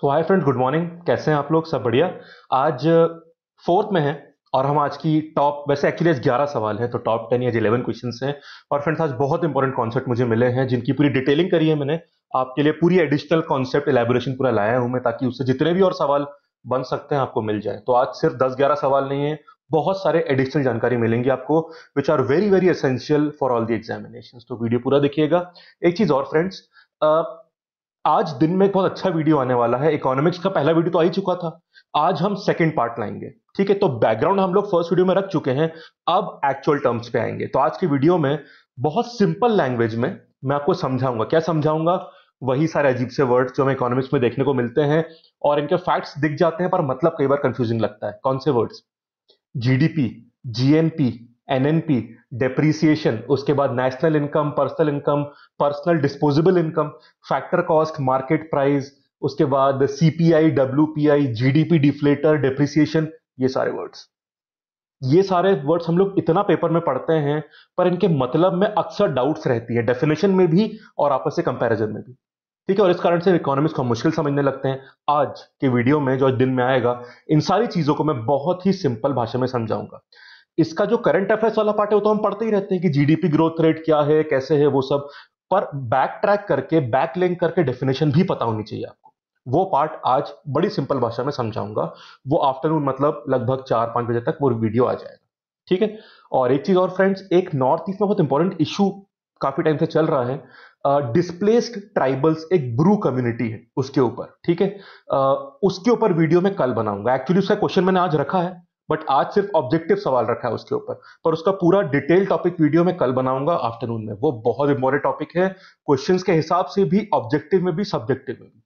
सो hi friend good morning कैसे हैं आप लोग सब बढ़िया आज फोर्थ uh, में है और हम आज की टॉप वैसे एक्चुअली आज ग्यारह सवाल हैं तो टॉप टेन या इलेवन क्वेश्चन हैं और फ्रेंड्स आज बहुत इंपॉर्टेंट कॉन्सेप्ट मुझे मिले हैं जिनकी पूरी डिटेलिंग करी है मैंने आपके लिए पूरी एडिशनल कॉन्सेप्ट एलेबोरेशन पूरा लाया हूं मैं ताकि उससे जितने भी और सवाल बन सकते हैं आपको मिल जाए तो आज सिर्फ दस ग्यारह सवाल नहीं है बहुत सारे एडिशनल जानकारी मिलेंगी आपको which are very very essential for all the examination तो वीडियो पूरा देखिएगा एक चीज और फ्रेंड्स आज दिन में एक बहुत अच्छा वीडियो आने वाला है इकोनॉमिक्स का पहला वीडियो तो आ ही चुका था आज हम सेकंड पार्ट लाएंगे ठीक है तो बैकग्राउंड हम लोग फर्स्ट वीडियो में रख चुके हैं अब एक्चुअल टर्म्स पे आएंगे तो आज की वीडियो में बहुत सिंपल लैंग्वेज में मैं आपको समझाऊंगा क्या समझाऊंगा वही सारे अजीब से वर्ड्स जो हमें इकोनॉमिक्स में देखने को मिलते हैं और इनके फैक्ट्स दिख जाते हैं पर मतलब कई बार कंफ्यूजिंग लगता है कौन से words GDP GNP NNP depreciation उसके बाद national income personal income personal disposable income factor cost market price उसके बाद CPI W P I G D P deflator depreciation ये सारे वर्ड्स ये सारे वर्ड्स हम लोग इतना पेपर में पढ़ते हैं पर इनके मतलब में अक्सर डाउट्स रहती है डेफिनेशन में भी और आपस से कंपैरिजन में भी ठीक है और इस कारण से इकोनॉमिक्स को मुश्किल समझने लगते हैं आज के वीडियो में जो दिन में आएगा इन सारी चीज़ों को मैं बहुत ही सिंपल भाषा में समझाऊंगा इसका जो करंट अफेयर्स वाला पार्ट है वो तो हम पढ़ते ही रहते हैं कि जीडीपी ग्रोथ रेट क्या है कैसे है वो सब पर बैक ट्रैक करके बैक लिंक करके डेफिनेशन भी पता होनी चाहिए आपको वो पार्ट आज बड़ी सिंपल भाषा में समझाऊंगा वो आफ्टरनून मतलब लगभग चार पांच बजे तक वो वीडियो आ जाएगा ठीक है और एक चीज और फ्रेंड्स एक नॉर्थ ईस्ट में बहुत इंपॉर्टेंट इशू काफी टाइम से चल रहा है डिस्प्लेस्ड uh, ट्राइबल्स एक ब्रू कम्युनिटी है उसके ऊपर ठीक है uh, उसके ऊपर वीडियो में कल बनाऊंगा एक्चुअली उसका क्वेश्चन मैंने आज रखा है बट आज सिर्फ ऑब्जेक्टिव सवाल रखा है उसके ऊपर पर उसका पूरा डिटेल टॉपिक वीडियो में कल बनाऊंगा आफ्टरनून में वो बहुत इंपॉर्टेंट टॉपिक है क्वेश्चन के हिसाब से भी ऑब्जेक्टिव में भी सब्जेक्टिव में भी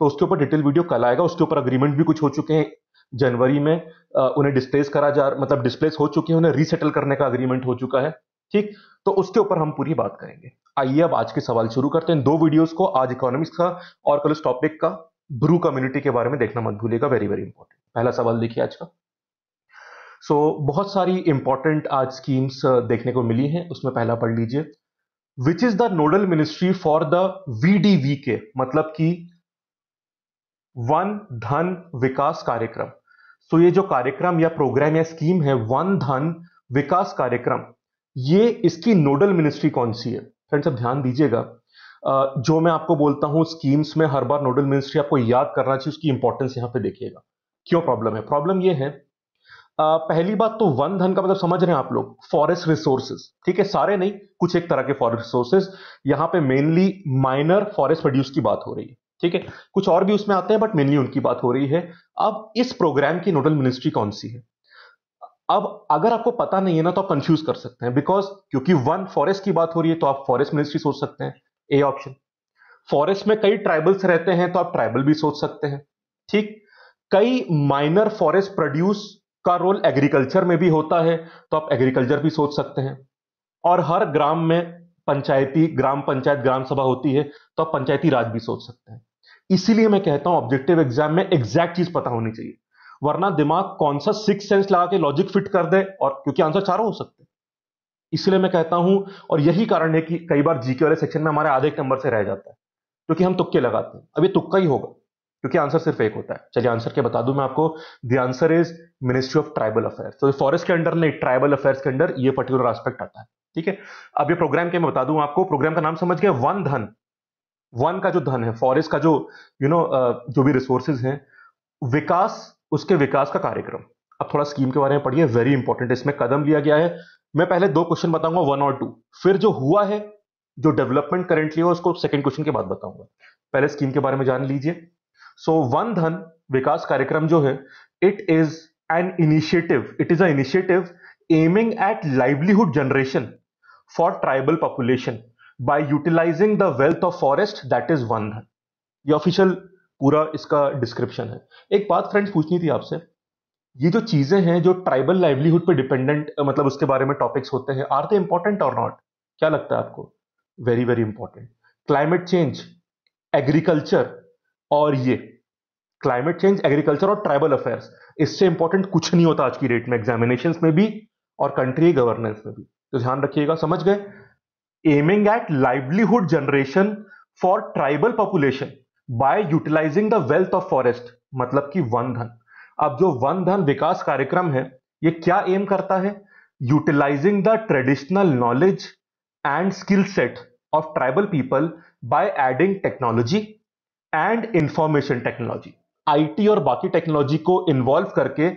तो उसके ऊपर डिटेल वीडियो कल आएगा उसके ऊपर अग्रीमेंट भी कुछ हो चुके हैं जनवरी में आ, उन्हें डिस्प्लेस करा जा मतलब डिस्प्लेस हो चुके हैं उन्हें रीसेटल करने का अग्रीमेंट हो चुका है ठीक तो उसके ऊपर हम पूरी बात करेंगे आइए अब आज के सवाल शुरू करते हैं दो वीडियोस को आज इकोनॉमिक्स का और कल उस टॉपिक का ब्रू कम्युनिटी के बारे में देखना मत भूलिएगा वेरी वेरी इंपॉर्टेंट पहला सवाल देखिए आज का सो so, बहुत सारी इंपॉर्टेंट आज स्कीम्स uh, देखने को मिली हैं उसमें पहला पढ़ लीजिए which is the nodal ministry for the VDV के मतलब कि वन धन विकास कार्यक्रम सो ये जो कार्यक्रम या प्रोग्राम या स्कीम है वन धन विकास कार्यक्रम ये इसकी नोडल मिनिस्ट्री कौन सी है फ्रेंड्स अब ध्यान दीजिएगा uh, जो मैं आपको बोलता हूं स्कीम्स में हर बार नोडल मिनिस्ट्री आपको याद करना चाहिए उसकी इंपॉर्टेंस यहां पे देखिएगा क्यों प्रॉब्लम है प्रॉब्लम ये है पहली बात तो वन धन का मतलब समझ रहे हैं आप लोग फॉरेस्ट रिसोर्सेज ठीक है सारे नहीं कुछ एक तरह के फॉरेस्ट रिसोर्सेज यहां पे मेनली माइनर फॉरेस्ट प्रोड्यूस की बात हो रही है ठीक है कुछ और भी उसमें आते हैं बट मेनली उनकी बात हो रही है अब इस प्रोग्राम की नोडल मिनिस्ट्री कौन सी है अब अगर आपको पता नहीं है ना तो आप कंफ्यूज कर सकते हैं बिकॉज क्योंकि वन फॉरेस्ट की बात हो रही है तो आप फॉरेस्ट मिनिस्ट्री सोच सकते हैं ए ऑप्शन फॉरेस्ट में कई ट्राइबल्स रहते हैं तो आप ट्राइबल भी सोच सकते हैं ठीक कई माइनर फॉरेस्ट प्रोड्यूस का रोल एग्रीकल्चर में भी होता है तो आप एग्रीकल्चर भी सोच सकते हैं और हर ग्राम में पंचायती ग्राम पंचायत ग्राम सभा होती है तो आप पंचायती राज भी सोच सकते हैं इसीलिए मैं कहता हूं ऑब्जेक्टिव एग्जाम में एग्जैक्ट चीज पता होनी चाहिए वरना दिमाग कौन सा सिक्स सेंस लगा के लॉजिक फिट कर दे और क्योंकि आंसर चारों हो सकते हैं इसलिए मैं कहता हूं और यही कारण है कि कई बार जीके वाले सेक्शन में हमारे आधे नंबर से रह जाता है क्योंकि हम तुक्के लगाते हैं अब ये तुक्का ही होगा क्योंकि आंसर सिर्फ एक होता है चलिए आंसर क्या बता दूं मैं आपको the answer is ministry of tribal affairs तो फॉरेस्ट के अंडर नहीं ट्राइबल अफेयर्स के अंडर ये पर्टिकुलर एस्पेक्ट आता है ठीक है अब ये प्रोग्राम क्या मैं बता दूं आपको प्रोग्राम का नाम समझ गया वन धन वन का जो धन है फॉरेस्ट का जो यू you नो know, जो भी रिसोर्सेज है विकास उसके विकास का कार्यक्रम अब थोड़ा स्कीम के बारे में पढ़िए वेरी इंपॉर्टेंट इसमें कदम लिया गया है मैं पहले दो क्वेश्चन बताऊंगा वन और टू फिर जो हुआ है जो डेवलपमेंट करेंटली हो उसको सेकंड क्वेश्चन के बाद बताऊंगा पहले स्कीम के बारे में जान लीजिए सो वन धन विकास कार्यक्रम जो है it is an initiative it is a initiative aiming at livelihood generation for tribal population by utilizing the wealth of forest that is Van Dhan ये ऑफिशियल पूरा इसका डिस्क्रिप्शन है एक बात फ्रेंड्स पूछनी थी आपसे ये जो चीजें हैं जो ट्राइबल लाइवलीहुड पे डिपेंडेंट मतलब उसके बारे में टॉपिक्स होते हैं आर दे इंपॉर्टेंट और नॉट क्या लगता है आपको very very important climate change agriculture और ये क्लाइमेट चेंज एग्रीकल्चर और ट्राइबल अफेयर्स इससे इंपॉर्टेंट कुछ नहीं होता आज की डेट में एग्जामिनेशन में भी और कंट्री गवर्नेंस में भी तो ध्यान रखिएगा समझ गए aiming at livelihood generation for tribal population by utilizing the wealth of forest मतलब कि वन धन अब जो वन धन विकास कार्यक्रम है ये क्या एम करता है utilizing the traditional knowledge and skill set of tribal people by adding technology and information technology IT और बाकी टेक्नोलॉजी को इन्वॉल्व करके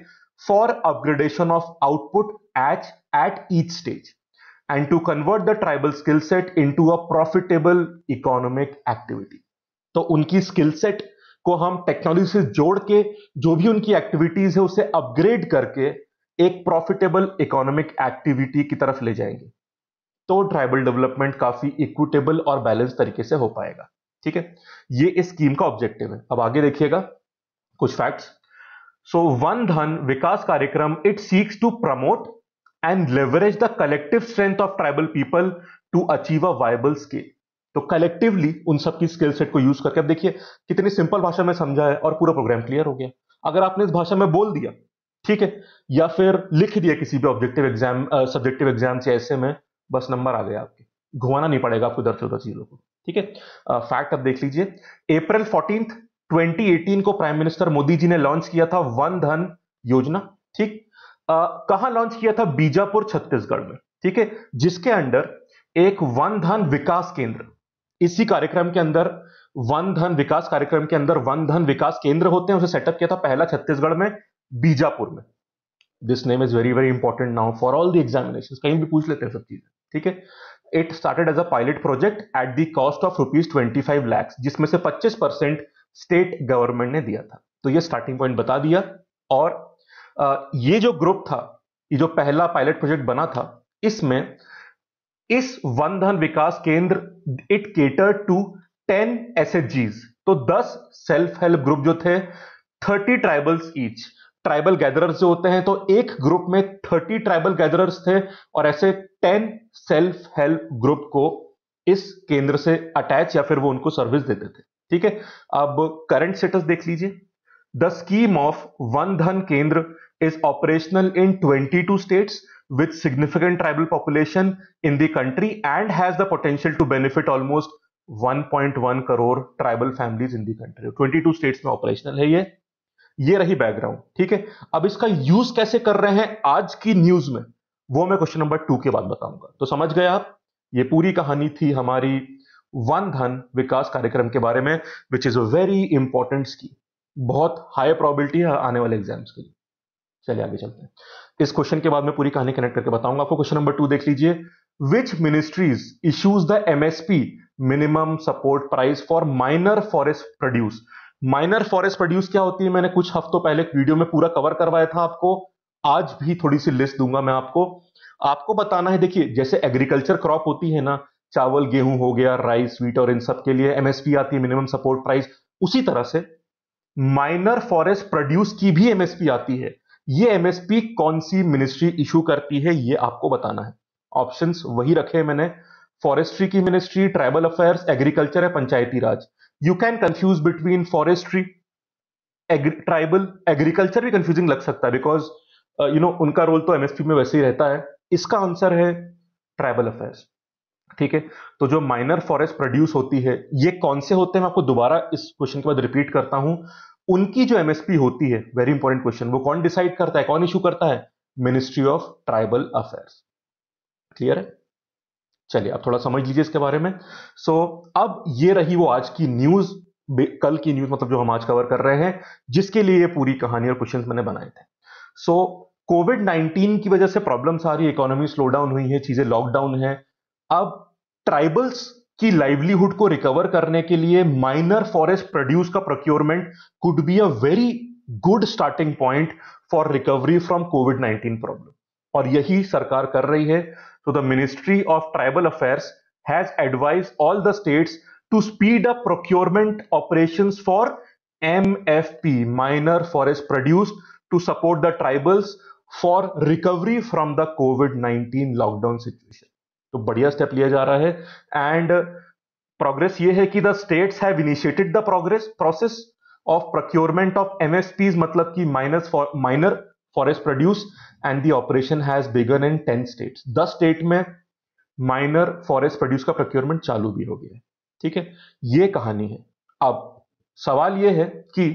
फॉर अपग्रेडेशन ऑफ आउटपुट एच at each stage to convert the tribal skill set into a profitable economic activity तो उनकी skill set को हम technology से जोड़ के जो भी उनकी एक्टिविटीज है उसे अपग्रेड करके एक प्रॉफिटेबल इकोनॉमिक एक्टिविटी की तरफ ले जाएंगे तो ट्राइबल डेवलपमेंट काफी इक्विटेबल और बैलेंस तरीके से हो पाएगा ठीक है ये इस स्कीम का ऑब्जेक्टिव है अब आगे देखिएगा कुछ facts so one Dhan Vikas Karyakram it seeks to promote and leverage the collective strength of tribal people to achieve a viable scale तो कलेक्टिवली उन सबकी स्किल सेट को यूज करके अब देखिए कितनी सिंपल भाषा में समझा है और पूरा प्रोग्राम क्लियर हो गया अगर आपने इस भाषा में बोल दिया ठीक है या फिर लिख दिया किसी भी ऑब्जेक्टिव एग्जाम सब्जेक्टिव एग्जाम से ऐसे में बस नंबर आ गया आपके घुमाना नहीं पड़ेगा आपको दर्शन से चीजों को ठीक है फैक्ट अब देख लीजिए अप्रैल फोर्टीन 2018 को प्राइम मिनिस्टर मोदी जी ने लॉन्च किया था वन धन योजना ठीक कहा लॉन्च किया था बीजापुर छत्तीसगढ़ में ठीक है जिसके अंडर एक वन धन विकास केंद्र इसी कार्यक्रम के अंदर वन धन विकास कार्यक्रम के अंदर वन धन विकास केंद्र होते हैं उसे सेटअप किया था पहला छत्तीसगढ़ में बीजापुर में this name is very very important now for all the examination कहीं भी पूछ लेते हैं सब चीजें ठीक है it started as a pilot project at the cost of rupees twenty five lakhs जिसमें से पच्चीस परसेंट स्टेट गवर्नमेंट ने दिया था तो ये स्टार्टिंग पॉइंट बता दिया और ये जो ग्रुप था ये जो पहला पायलट प्रोजेक्ट बना था इसमें इस one Dhan Vikas Kendra it cater to ten एस तो दस सेल्फ हेल्प ग्रुप जो थे thirty tribals each tribal gatherers जो होते हैं तो एक ग्रुप में थर्टी ट्राइबल गैदरर्स थे और ऐसे टेन सेल्फ हेल्प ग्रुप को इस केंद्र से अटैच या फिर वो उनको सर्विस देते थे ठीक है अब करंट स्टेटस देख लीजिए the scheme of Van Dhan Kendra is operational in 22 states with significant tribal population in the country and has the potential to benefit almost 1.1 crore tribal families in the country 22 states में ऑपरेशनल है ये ये रही बैकग्राउंड ठीक है अब इसका यूज कैसे कर रहे हैं आज की न्यूज में वो मैं क्वेश्चन नंबर टू के बाद बताऊंगा तो समझ गए आप ये पूरी कहानी थी हमारी वन धन विकास कार्यक्रम के बारे में which is a very important scheme बहुत हाई प्रोबेबिलिटी है आने वाले एग्जाम्स के लिए चलिए आगे चलते हैं इस क्वेश्चन के बाद मैं पूरी कहानी कनेक्ट करके बताऊंगा आपको क्वेश्चन नंबर टू देख लीजिए which ministries issues the MSP minimum support price for minor forest produce minor forest produce क्या होती है मैंने कुछ हफ्तों पहले एक वीडियो में पूरा कवर करवाया था आपको आज भी थोड़ी सी लिस्ट दूंगा मैं आपको आपको बताना है देखिए जैसे एग्रीकल्चर क्रॉप होती है ना चावल गेहूं हो गया राइस वीट और इन सब के लिए एमएसपी आती है मिनिमम सपोर्ट प्राइस उसी तरह से माइनर फॉरेस्ट प्रोड्यूस की भी एमएसपी आती है ये एमएसपी कौन सी मिनिस्ट्री इशू करती है ये आपको बताना है ऑप्शंस वही रखे हैं मैंने फॉरेस्ट्री की मिनिस्ट्री ट्राइबल अफेयर्स एग्रीकल्चर है Panchayati Raj you can confuse between forestry tribal agriculture भी कंफ्यूजिंग लग सकता है बिकॉज यू नो उनका रोल तो एमएसपी में वैसे ही रहता है इसका आंसर है ट्राइबल अफेयर्स ठीक है तो जो माइनर फॉरेस्ट प्रोड्यूस होती है ये कौन से होते हैं मैं आपको दोबारा इस क्वेश्चन के बाद रिपीट करता हूं उनकी जो एमएसपी होती है वेरी इंपॉर्टेंट क्वेश्चन वो कौन डिसाइड करता है कौन इशू करता है ministry of tribal affairs clear है चलिए अब थोड़ा समझ लीजिए इसके बारे में सो so, अब ये रही वो आज की न्यूज कल की न्यूज मतलब जो हम आज कवर कर रहे हैं जिसके लिए ये पूरी कहानी और क्वेश्चन मैंने बनाए थे सो कोविड नाइनटीन की वजह से प्रॉब्लम्स आ रही इकोनॉमी स्लो डाउन हुई है चीजें लॉकडाउन है अब ट्राइबल्स की लाइवलीहुड को रिकवर करने के लिए माइनर फॉरेस्ट प्रोड्यूस का procurement could be a very good starting point for recovery from COVID nineteen problem और यही सरकार कर रही है So the Ministry of Tribal Affairs has advised all the states to speed up procurement operations for MFP, minor forest produce to support the tribals for recovery from the COVID-19 lockdown situation. badhiya step liya ja raha hai and progress ye hai ki the states have initiated the progress process of procurement of of matlab ki minus for minor forest produce and the operation has begun in ten state दस state में minor forest produce का procurement चालू भी हो गया है ठीक है ये कहानी है अब सवाल ये है कि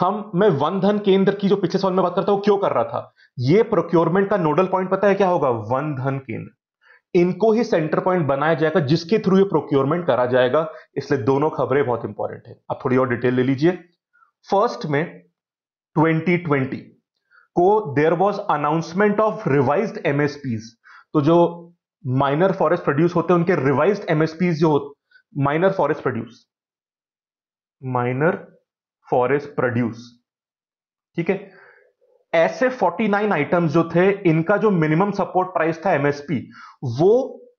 हम मैं वन धन केंद्र की जो पिछले साल में बात करता हूं क्यों कर रहा था ये प्रोक्योरमेंट का नोडल पॉइंट पता है क्या होगा वन धन केंद्र इनको ही सेंटर पॉइंट बनाया जाएगा जिसके थ्रू ये प्रोक्योरमेंट करा जाएगा इसलिए दोनों खबरें बहुत इंपॉर्टेंट है आप थोड़ी और डिटेल ले लीजिए फर्स्ट में 2020 को there was announcement of revise MSP तो जो माइनर फॉरेस्ट प्रोड्यूस होते हैं उनके रिवाइज एमएसपी जो minor forest produce minor forest produce ठीक है ऐसे 49 आइटम्स जो थे इनका जो मिनिमम सपोर्ट प्राइस था एमएसपी वो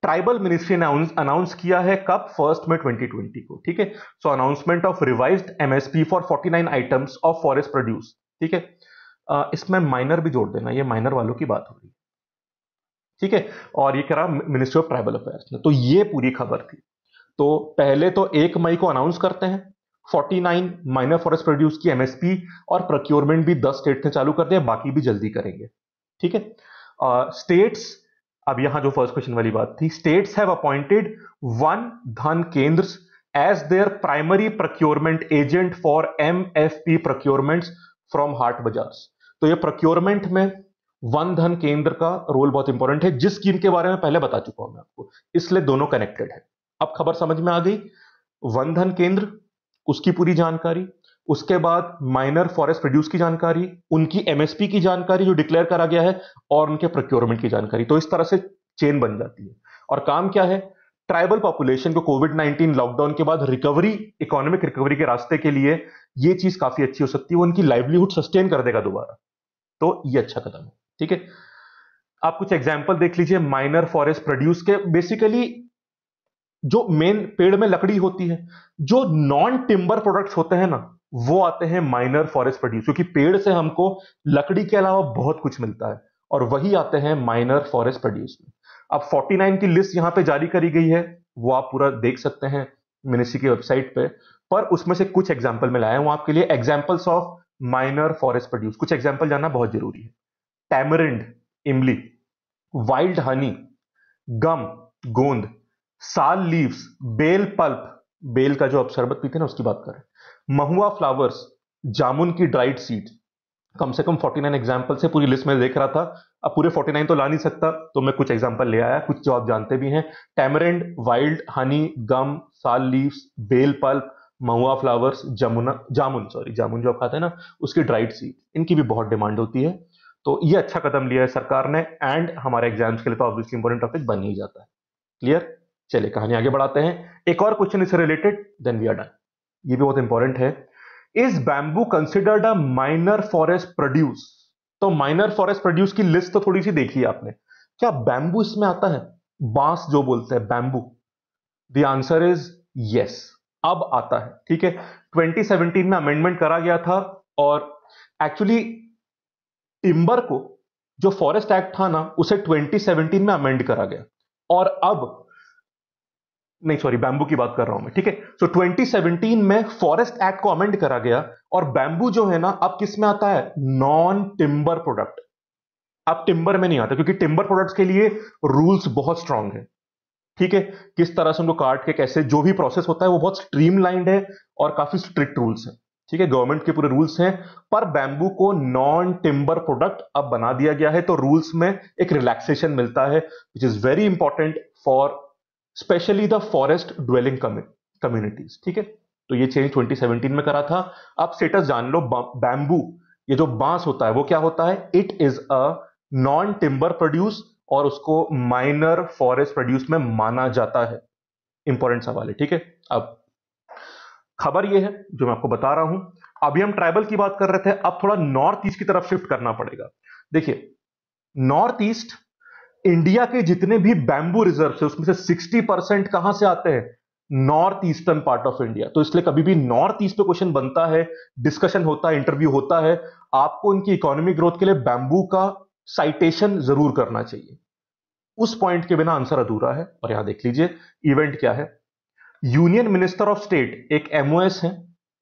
ट्राइबल मिनिस्ट्री ने अनाउंस किया है कब फर्स्ट में 2020 को ठीक है so announcement of revised MSP for 49 items of forest produce ठीक है इसमें माइनर भी जोड़ देना ये माइनर वालों की बात हो रही है ठीक है और ये करा मिनिस्ट्री ऑफ ट्राइबल अफेयर्स ने तो ये पूरी खबर थी तो पहले तो एक मई को अनाउंस करते हैं 49 माइनर फॉरेस्ट प्रोड्यूस की एमएसपी और प्रोक्योरमेंट भी 10 स्टेट ने चालू कर दिया बाकी भी जल्दी करेंगे ठीक है स्टेट्स अब यहां जो फर्स्ट क्वेश्चन वाली बात थी states have appointed Van Dhan Kendra as their primary procurement agent for M F P procurement from haat bazaars तो ये प्रोक्योरमेंट में वन धन केंद्र का रोल बहुत इंपॉर्टेंट है जिस स्कीम के बारे में पहले बता चुका हूं मैं आपको इसलिए दोनों कनेक्टेड है अब खबर समझ में आ गई वन धन केंद्र उसकी पूरी जानकारी उसके बाद माइनर फॉरेस्ट प्रोड्यूस की जानकारी उनकी एमएसपी की जानकारी जो डिक्लेयर करा गया है और उनके प्रोक्योरमेंट की जानकारी तो इस तरह से चेन बन जाती है और काम क्या है ट्राइबल पॉपुलेशन को कोविड 19 लॉकडाउन के बाद रिकवरी इकोनॉमिक रिकवरी के रास्ते के लिए ये चीज काफी अच्छी हो सकती है उनकी लाइवलीहुड सस्टेन कर देगा दोबारा तो ये अच्छा कदम है ठीक है आप कुछ एग्जाम्पल देख लीजिए माइनर फॉरेस्ट प्रोड्यूस के बेसिकली जो मेन पेड़ में लकड़ी होती है जो नॉन टिम्बर प्रोडक्ट्स होते हैं ना वो आते हैं माइनर फॉरेस्ट प्रोड्यूस क्योंकि पेड़ से हमको लकड़ी के अलावा बहुत कुछ मिलता है और वही आते हैं माइनर फॉरेस्ट प्रोड्यूस में अब 49 की लिस्ट यहां पे जारी करी गई है वो आप पूरा देख सकते हैं मिनिस्ट्री की वेबसाइट पे पर उसमें से कुछ एग्जाम्पल में लाया हूं आपके लिए examples of minor forest produce कुछ एग्जाम्पल जानना बहुत जरूरी है टैमरिंड इमली वाइल्ड हनी गम गोंद साल लीव्स बेल पल्प बेल का जो आप शरबत पीते ना उसकी बात करें महुआ फ्लावर्स जामुन की ड्राइड सीड कम से कम 49 एग्जाम्पल से पूरी लिस्ट में देख रहा था अब पूरे 49 तो ला नहीं सकता तो मैं कुछ एग्जाम्पल ले आया कुछ जो आप जानते भी हैं टैमरेंड wild honey gum sal leaves bel pulp mahua flowers Jamuna jamun sorry jamun जो आप खाते हैं ना उसकी ड्राइड सीड इनकी भी बहुत डिमांड होती है तो ये अच्छा कदम लिया है सरकार ने एंड हमारे एग्जाम्स के लिए तो ऑब्वियसली इंपॉर्टेंट टॉपिक बन ही जाता है क्लियर चलिए कहानी आगे बढ़ाते हैं एक और क्वेश्चन इससे related then we are done ये भी बहुत इंपॉर्टेंट है is bamboo considered a minor forest produce तो माइनर फॉरेस्ट प्रोड्यूस की लिस्ट तो थोड़ी सी देखी है आपने क्या बैम्बू इसमें आता है बांस जो बोलते हैं bamboo the answer is yes अब आता है ठीक है 2017 में अमेंडमेंट करा गया था और एक्चुअली टिम्बर को जो फॉरेस्ट एक्ट था ना उसे 2017 में अमेंड करा गया और अब नहीं सॉरी बैंबू की बात कर रहा हूं मैं ठीक है सो तो 2017 में फॉरेस्ट एक्ट को अमेंड करा गया और बैंबू जो है ना अब किस में आता है नॉन टिम्बर प्रोडक्ट अब टिम्बर में नहीं आता क्योंकि टिम्बर प्रोडक्ट्स के लिए रूल्स बहुत स्ट्रांग है ठीक है किस तरह से उनको काट के कैसे जो भी प्रोसेस होता है वो बहुत स्ट्रीमलाइंड है और काफी स्ट्रिक्ट रूल्स हैं ठीक है गवर्नमेंट के पूरे रूल्स हैं पर बैम्बू को नॉन टिम्बर प्रोडक्ट अब बना दिया गया है तो रूल्स में एक रिलैक्सेशन मिलता है which is very important for specially the forest dwelling communities ठीक है तो ये चेंज 2017 में करा था अब स्टेटस जान लो बैम्बू ये जो बांस होता है वो क्या होता है it is a non timber produce और उसको माइनर फॉरेस्ट प्रोड्यूस में माना जाता है इंपॉर्टेंट सवाल है ठीक है अब खबर यह है जो मैं आपको बता रहा हूं अभी हम ट्राइबल की बात कर रहे थे अब थोड़ा नॉर्थ ईस्ट की तरफ शिफ्ट करना पड़ेगा देखिए नॉर्थ ईस्ट इंडिया के जितने भी बैंबू रिजर्व है उसमें से सिक्सटी परसेंट कहां से आते हैं north eastern part of India तो इसलिए कभी भी नॉर्थ ईस्ट पे क्वेश्चन बनता है डिस्कशन होता है इंटरव्यू होता है आपको उनकी इकोनॉमिक ग्रोथ के लिए बैंबू का साइटेशन जरूर करना चाहिए उस पॉइंट के बिना आंसर अधूरा है और यहां देख लीजिए इवेंट क्या है यूनियन मिनिस्टर ऑफ स्टेट एक एमओएस है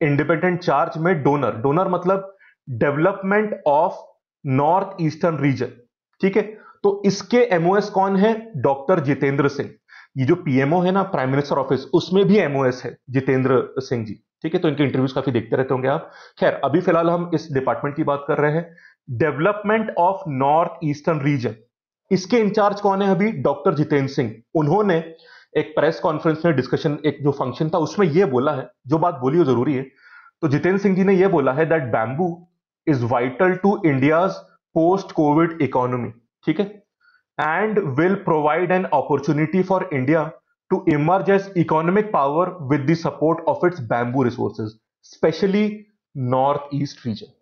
इंडिपेंडेंट चार्ज में डोनर डोनर मतलब development of north eastern region ठीक है तो इसके एमओएस कौन है डॉक्टर जितेंद्र सिंह ये जो पीएमओ है ना प्राइम मिनिस्टर ऑफिस उसमें भी एमओएस है जितेंद्र सिंह जी ठीक है तो इनके इंटरव्यूज काफी देखते रहते होंगे आप खैर अभी फिलहाल हम इस डिपार्टमेंट की बात कर रहे हैं development of north eastern region इसके इंचार्ज कौन है अभी डॉक्टर जितेंद्र सिंह उन्होंने एक प्रेस कॉन्फ्रेंस में डिस्कशन एक जो फंक्शन था उसमें यह बोला है जो बात बोली हो जरूरी है तो जितेंद्र सिंह जी ने यह बोला है that bamboo is vital to India post COVID economy ठीक है and will provide an opportunity for India to emerge as economic power with the support of its bamboo resources specially north east region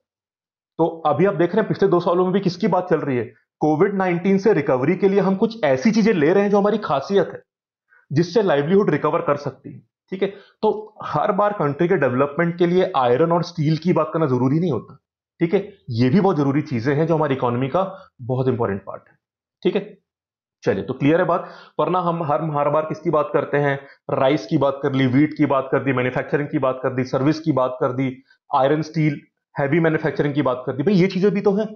तो अभी आप देख रहे हैं पिछले दो सालों में भी किसकी बात चल रही है कोविड 19 से रिकवरी के लिए हम कुछ ऐसी चीजें ले रहे हैं जो हमारी खासियत है जिससे लाइवलीहुड रिकवर कर सकती है ठीक है तो हर बार कंट्री के डेवलपमेंट के लिए आयरन और स्टील की बात करना जरूरी नहीं होता ठीक है ये भी बहुत जरूरी चीजें हैं जो हमारी इकोनॉमी का बहुत इंपॉर्टेंट पार्ट है ठीक है चलिए तो क्लियर है बात वरना हम हर हर बार किसकी बात करते हैं राइस की बात कर ली वीट की बात कर दी मैन्युफैक्चरिंग की बात कर दी सर्विस की बात कर दी आयरन स्टील हैवी मैन्युफैक्चरिंग की बात कर दी भाई ये चीजें भी तो हैं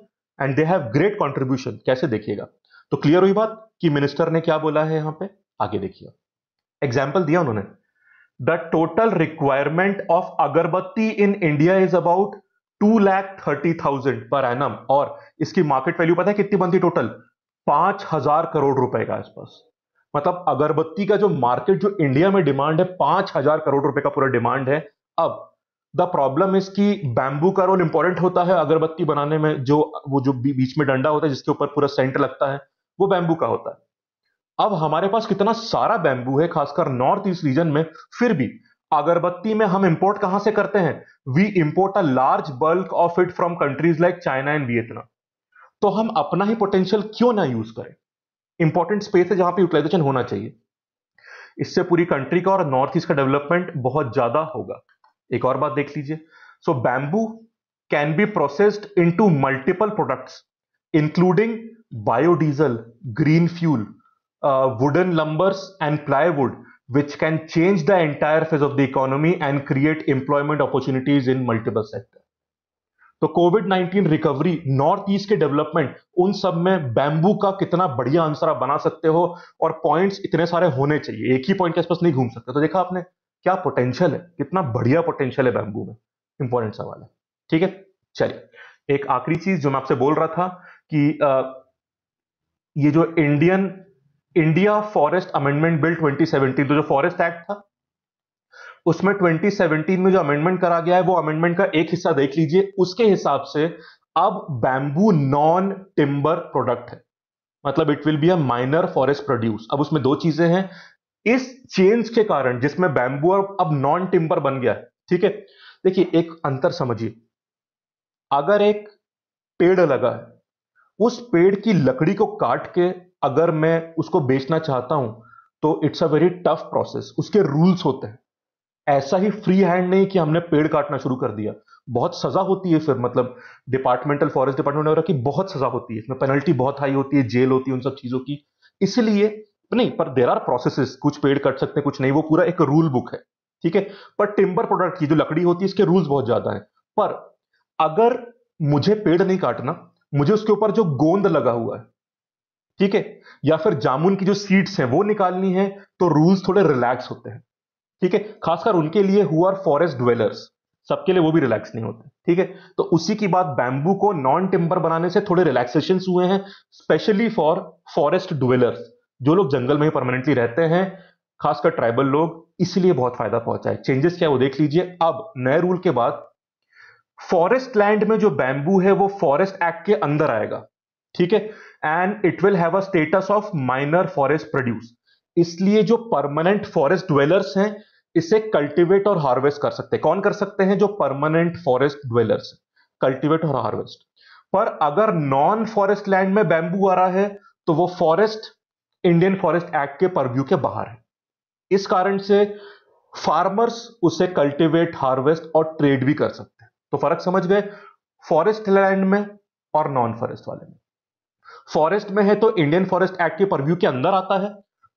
and they have great contribution कैसे देखिएगा तो क्लियर हुई बात कि मिनिस्टर ने क्या बोला है यहां पे आगे देखिए एग्जाम्पल दिया उन्होंने the total requirement of agarbatti in India is about two lakh thirty thousand per M और इसकी मार्केट वैल्यू पता है कितनी बनती टोटल पांच हजार करोड़ रुपए का आसपास मतलब अगरबत्ती का जो मार्केट जो इंडिया में डिमांड है पांच हजार करोड़ रुपए का पूरा डिमांड है अब द प्रॉब्लम इज कि बैम्बू का रोल इंपॉर्टेंट होता है अगरबत्ती बनाने में जो वो जो बीच में डंडा होता है जिसके ऊपर पूरा सेंट लगता है वो बैम्बू का होता है अब हमारे पास कितना सारा बैम्बू है खासकर नॉर्थ ईस्ट रीजन में फिर भी अगरबत्ती में हम इंपोर्ट कहां से करते हैं we import a large bulk of it from countries like China and Vietnam तो हम अपना ही पोटेंशियल क्यों ना यूज करें इंपॉर्टेंट स्पेस है जहां पे यूटिलाइजेशन होना चाहिए इससे पूरी कंट्री का और नॉर्थ ईस्ट का डेवलपमेंट बहुत ज्यादा होगा एक और बात देख लीजिए so bamboo can be processed into multiple products including biodiesel green fuel wooden lumbers and plywood which can change the entire phase of the economy and create employment opportunities in multiple sector तो COVID 19 recovery north east के development उन सब में bamboo का कितना बढ़िया answer आप बना सकते हो और पॉइंट्स इतने सारे होने चाहिए एक ही पॉइंट के आसपास नहीं घूम सकते तो देखा आपने क्या पोटेंशियल है कितना बढ़िया पोटेंशियल है बैंबू में इंपॉर्टेंट सवाल है ठीक है चलिए एक आखिरी चीज जो मैं आपसे बोल रहा था कि आ, ये जो Indian India forest amendment bill 2017 तो जो फॉरेस्ट एक्ट था उसमें 2017 में जो अमेंडमेंट करा गया है वो अमेंडमेंट का एक हिस्सा देख लीजिए उसके हिसाब से अब बैम्बू नॉन टिम्बर प्रोडक्ट है मतलब it will be a minor forest produce अब उसमें दो चीजें हैं इस चेंज के कारण जिसमें बैंबू अब नॉन टिम्बर बन गया है ठीक है देखिए एक अंतर समझिए अगर एक पेड़ लगा है उस पेड़ की लकड़ी को काट के अगर मैं उसको बेचना चाहता हूं तो it's a very tough process उसके रूल्स होते हैं ऐसा ही फ्री हैंड नहीं कि हमने पेड़ काटना शुरू कर दिया बहुत सजा होती है फिर मतलब डिपार्टमेंटल फॉरेस्ट डिपार्टमेंट वगैरह की बहुत सजा होती है इसमें पेनल्टी बहुत हाई होती है जेल होती है उन सब चीजों की इसलिए नहीं पर देर आर प्रोसेस कुछ पेड़ कट सकते हैं कुछ नहीं वो पूरा एक रूल बुक है ठीक है पर टिम्बर प्रोडक्ट की जो लकड़ी होती है इसके रूल्स बहुत ज्यादा है पर अगर मुझे पेड़ नहीं काटना मुझे उसके ऊपर जो गोंद लगा हुआ है ठीक है या फिर जामुन की जो सीड्स हैं वो निकालनी है तो रूल्स थोड़े रिलैक्स होते हैं ठीक है खासकर उनके लिए हु आर फॉरेस्ट ड्वेलर्स सबके लिए वो भी रिलैक्स नहीं होते ठीक है तो उसी की बात बैम्बू को नॉन टिम्बर बनाने से थोड़े रिलैक्सेशन हुए हैं स्पेशली फॉर फॉरेस्ट ड्वेलर्स जो लोग जंगल में ही परमानेंटली रहते हैं खासकर ट्राइबल लोग इसलिए बहुत फायदा पहुंचा है चेंजेस क्या वो देख लीजिए अब नए रूल के बाद फॉरेस्ट लैंड में जो बैंबू है वो फॉरेस्ट एक्ट के अंदर आएगा ठीक है and it will have a status of minor forest produce इसलिए जो परमानेंट फॉरेस्ट ड्वेलर्स हैं इसे कल्टीवेट और हार्वेस्ट कर सकते हैं कौन कर सकते हैं जो परमानेंट फॉरेस्ट ड्वेलर्स कल्टिवेट और हार्वेस्ट पर अगर नॉन फॉरेस्ट लैंड में बैंबू आ रहा है तो वो फॉरेस्ट इंडियन फॉरेस्ट एक्ट के परव्यू के बाहर है इस कारण से फार्मर्स उसे कल्टीवेट हार्वेस्ट और ट्रेड भी कर सकते हैं तो फर्क समझ गए फॉरेस्ट लैंड में और नॉन फॉरेस्ट वाले में फॉरेस्ट में है तो इंडियन फॉरेस्ट एक्ट के परव्यू के अंदर आता है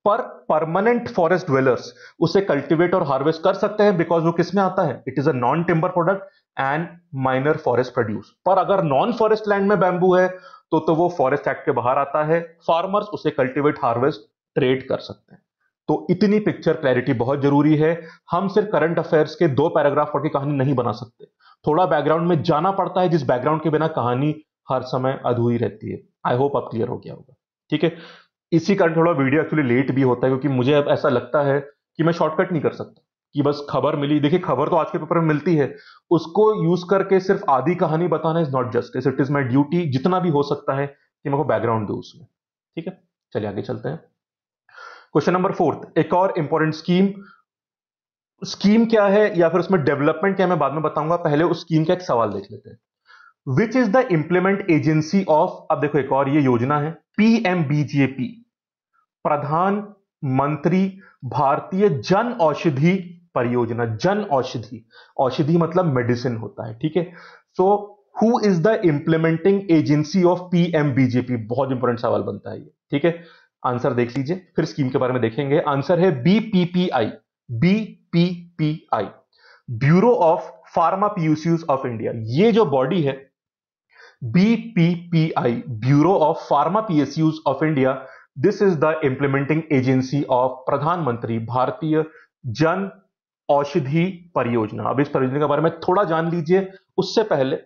पर परमानेंट फॉरेस्ट ड्वेलर्स उसे कल्टीवेट और हार्वेस्ट कर सकते हैं बिकॉज वो किसमें आता है it is a non timber product and minor forest produce पर अगर नॉन फॉरेस्ट लैंड में बैंबू है तो तो वो फॉरेस्ट एक्ट के बाहर आता है फार्मर्स उसे कल्टिवेट हार्वेस्ट ट्रेड कर सकते हैं तो इतनी पिक्चर क्लैरिटी बहुत जरूरी है हम सिर्फ करंट अफेयर्स के दो पैराग्राफ पढ़ के कहानी नहीं बना सकते थोड़ा बैकग्राउंड में जाना पड़ता है जिस बैकग्राउंड के बिना कहानी हर समय अधूरी रहती है आई होप अब क्लियर हो गया होगा ठीक है इसी कारण थोड़ा वीडियो एक्चुअली लेट भी होता है क्योंकि मुझे अब ऐसा लगता है कि मैं शॉर्टकट नहीं कर सकता कि बस खबर मिली देखिए खबर तो आज के पेपर में मिलती है उसको यूज करके सिर्फ आधी कहानी बताना is not justice it is my duty जितना भी हो सकता है कि मेरे को बैकग्राउंड दो उसमें ठीक है चलिए आगे चलते हैं क्वेश्चन नंबर फोर्थ एक और इंपॉर्टेंट स्कीम स्कीम क्या है या फिर उसमें डेवलपमेंट क्या मैं बाद में बताऊंगा पहले उस स्कीम का एक सवाल देख लेते हैं which is the implement agency of अब देखो एक और ये योजना है पीएमबीजेपी प्रधानमंत्री भारतीय जन औषधि परियोजना जन औषधि औषधि मतलब मेडिसिन होता है ठीक है so who is the implementing agency of P M BJP बहुत इंपॉर्टेंट सवाल बनता है ये ठीक है आंसर देख लीजिए फिर स्कीम के बारे में देखेंगे आंसर है BPPI BPPI bureau of pharma PSUs of India ये जो बॉडी है BPPI bureau of pharma PSUs of India this is the implementing agency of Pradhan Mantri Bhartiya जन औषधि परियोजना अब इस परियोजना के बारे में थोड़ा जान लीजिए उससे पहले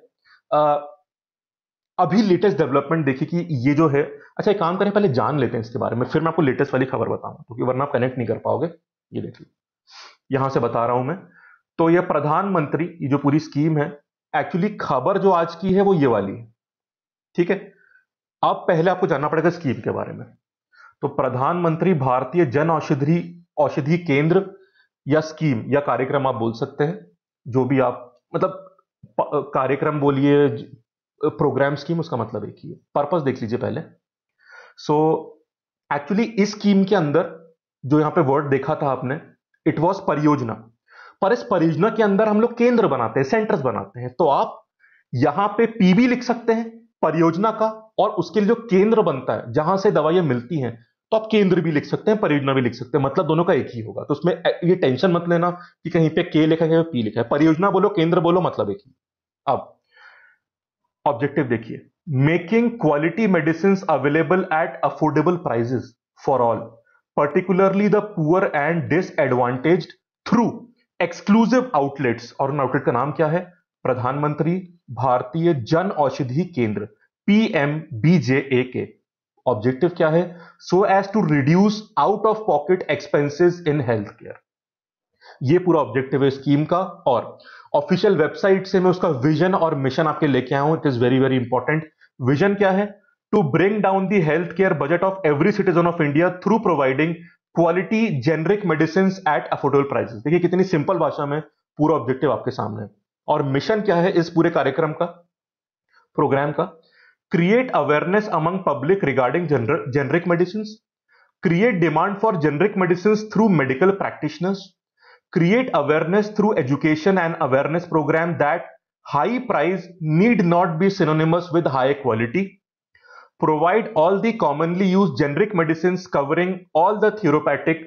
आ, अभी लेटेस्ट डेवलपमेंट देखिए कि ये जो है अच्छा एक काम करें पहले जान लेते हैं इसके बारे में फिर मैं आपको लेटेस्ट वाली खबर बताऊंगा क्योंकि तो वरना आप कनेक्ट नहीं कर पाओगे ये देखिए यहां से बता रहा हूं मैं तो ये प्रधानमंत्री ये जो पूरी स्कीम है एक्चुअली खबर जो आज की है वो ये वाली है ठीक है अब पहले आपको जानना पड़ेगा स्कीम के बारे में तो प्रधानमंत्री भारतीय जन औषधि औषधि केंद्र या स्कीम या कार्यक्रम आप बोल सकते हैं जो भी आप मतलब कार्यक्रम बोलिए प्रोग्राम स्कीम उसका मतलब एक ही है पर्पस देख लीजिए पहले सो so, एक्चुअली इस स्कीम के अंदर जो यहां पे वर्ड देखा था आपने इट वॉज परियोजना पर इस परियोजना के अंदर हम लोग केंद्र बनाते हैं सेंटर्स बनाते हैं तो आप यहां पे पीबी लिख सकते हैं परियोजना का और उसके लिए जो केंद्र बनता है जहां से दवाइयां मिलती हैं तो आप केंद्र भी लिख सकते हैं परियोजना भी लिख सकते हैं मतलब दोनों का एक ही होगा तो उसमें ये टेंशन मत लेना कि कहीं पे के लिखा है पी लिखा है परियोजना बोलो केंद्र बोलो मतलब एक ही अब ऑब्जेक्टिव देखिए making quality medicine available at affordable prices for all particularly the poor and disadvantage through exclusive outlets और उन आउटलेट का नाम क्या है प्रधानमंत्री भारतीय जन औषधि केंद्र पीएमबीजेए के ऑब्जेक्टिव क्या है so as to reduce out of pocket expenses in health care ये पूरा ऑब्जेक्टिव है स्कीम का और ऑफिशियल वेबसाइट से मैं उसका विजन और मिशन आपके लेके आया हूं it is very very important vision क्या है to bring down the health care budget of every citizen of India through providing quality generic medicine at affordable prices देखिए कितनी सिंपल भाषा में पूरा ऑब्जेक्टिव आपके सामने है और मिशन क्या है इस पूरे कार्यक्रम का प्रोग्राम का create awareness among public regarding gener generic medicines, create demand for generic medicines through medical practitioners, create awareness through education and awareness program that high price need not be synonymous with high quality, provide all the commonly used generic medicines covering all the therapeutic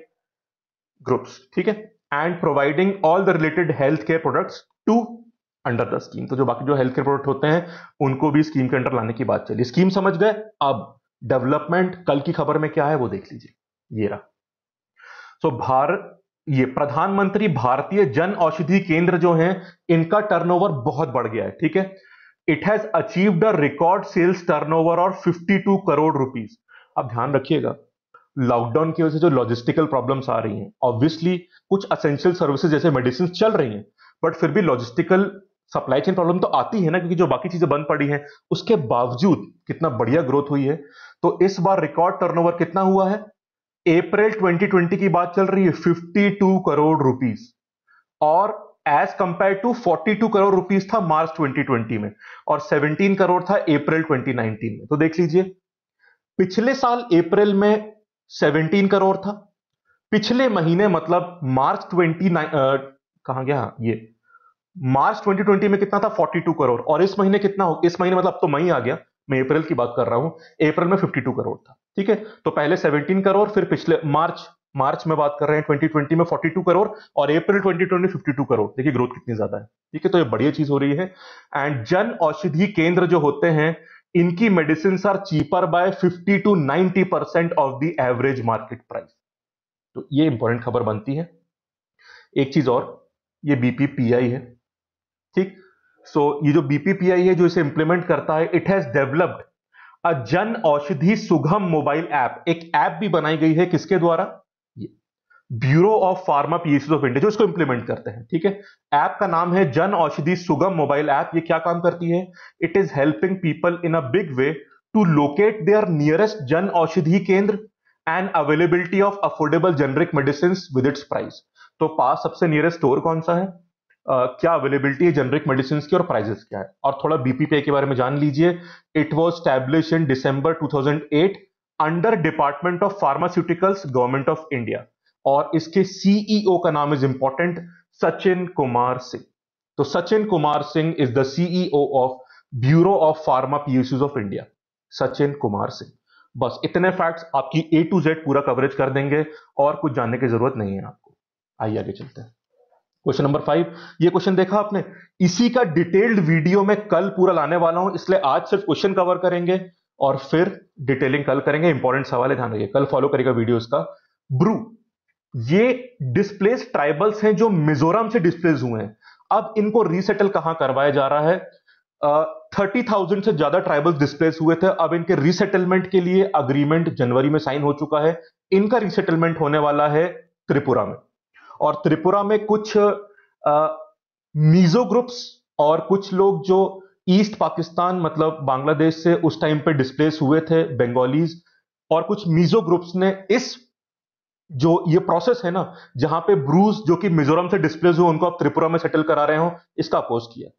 groups, okay? and providing all the related healthcare products to under the scheme तो जो बाकी जो health care product होते हैं उनको भी scheme के under लाने की बात चली स्कीम समझ गए अब डेवलपमेंट कल की खबर में क्या है वो देख लीजिए ये रहा सो भारत ये प्रधानमंत्री भारतीय जन औषधि केंद्र जो है इनका टर्नओवर बहुत बढ़ गया है ठीक है it has achieved a record sales turnover और 52 करोड़ रुपीस अब ध्यान रखिएगा लॉकडाउन की वजह से जो लॉजिस्टिकल प्रॉब्लम्स आ रही हैं ऑब्वियसली कुछ असेंशियल सर्विसेज जैसे मेडिसिन चल रही हैं बट फिर भी लॉजिस्टिकल सप्लाई चेन प्रॉब्लम तो आती है ना क्योंकि जो बाकी चीजें बंद पड़ी हैं उसके बावजूद कितना बढ़िया ग्रोथ हुई है तो इस बार रिकॉर्ड टर्नओवर कितना हुआ है अप्रैल 2020 की बात चल रही है 52 करोड़ रुपीस और as compare to 42 crore rupees था मार्च 2020 में और 17 करोड़ था अप्रैल 2019 में तो देख लीजिए पिछले साल अप्रैल में 17 करोड़ था पिछले महीने मतलब मार्च 29 कहा गया ये मार्च 2020 में कितना था 42 करोड़ और इस महीने कितना हो इस महीने मतलब तो मई आ गया मैं अप्रैल की बात कर रहा हूं अप्रैल में 52 करोड़ था ठीक है तो पहले 17 करोड़ फिर पिछले मार्च मार्च में बात कर रहे हैं 2020 में 42 करोड़ और अप्रैल 2020 52 करोड़ देखिए ग्रोथ कितनी ज्यादा है ठीक है तो ये बढ़िया चीज हो रही है एंड जन औषधि केंद्र जो होते हैं इनकी medicine are cheaper by 50 to 90 percent of the average market price तो ये इंपॉर्टेंट खबर बनती है एक चीज और ये बीपीपीआई है ठीक सो so, ये जो बीपीपीआई है जो इसे इंप्लीमेंट करता है इट हैज डेवलप्ड अ जन औषधि सुगम मोबाइल ऐप एक ऐप भी बनाई गई है किसके द्वारा bureau of pharma PSUs of India जो इसको इंप्लीमेंट करते हैं ठीक है ऐप का नाम है जन औषधि सुगम मोबाइल ऐप ये क्या काम करती है it is helping people in a big way to locate their nearest Jan Aushadhi Kendra and availability of affordable generic medicine with its price तो पास सबसे नियरेस्ट स्टोर कौन सा है क्या अवेलेबिलिटी है जेनरिक मेडिसिन की और प्राइजेस क्या है और थोड़ा बीपीपीए के बारे में जान लीजिए it was establish in December 2008 under department of pharmaceuticals government of India और इसके सीईओ e का नाम इज इंपॉर्टेंट सचिन कुमार सिंह तो Sachin Kumar Singh is the CEO of bureau of pharma PSUs of India Sachin Kumar Singh बस इतने फैक्ट्स आपकी ए टू जेड पूरा कवरेज कर देंगे और कुछ जानने की जरूरत नहीं है आपको आइए आगे चलते हैं क्वेश्चन नंबर फाइव ये क्वेश्चन देखा आपने इसी का डिटेल्ड वीडियो में कल पूरा लाने वाला हूं इसलिए आज सिर्फ क्वेश्चन कवर करेंगे और फिर डिटेलिंग कल करेंगे इंपॉर्टेंट सवाल है ध्यान रखिए कल फॉलो करेगा वीडियो का ब्रू ये डिस्प्लेस ट्राइबल्स हैं जो मिजोरम से डिस्प्लेस हुए हैं अब इनको रीसेटल कहां करवाया जा रहा है थर्टी uh, थाउजेंड से ज्यादा ट्राइबल्स डिस्प्लेस हुए थे अब इनके रीसेटलमेंट के लिए अग्रीमेंट जनवरी में साइन हो चुका है इनका रीसेटलमेंट होने वाला है त्रिपुरा में और त्रिपुरा में कुछ मीजो ग्रुप्स और कुछ लोग जो ईस्ट पाकिस्तान मतलब बांग्लादेश से उस टाइम पे डिस्प्लेस हुए थे बंगालीज और कुछ मीजो ग्रुप्स ने इस जो ये प्रोसेस है ना जहां पे ब्रूज जो कि मिजोरम से डिस्प्लेस हुए उनको आप त्रिपुरा में सेटल करा रहे हो इसका अपोज किया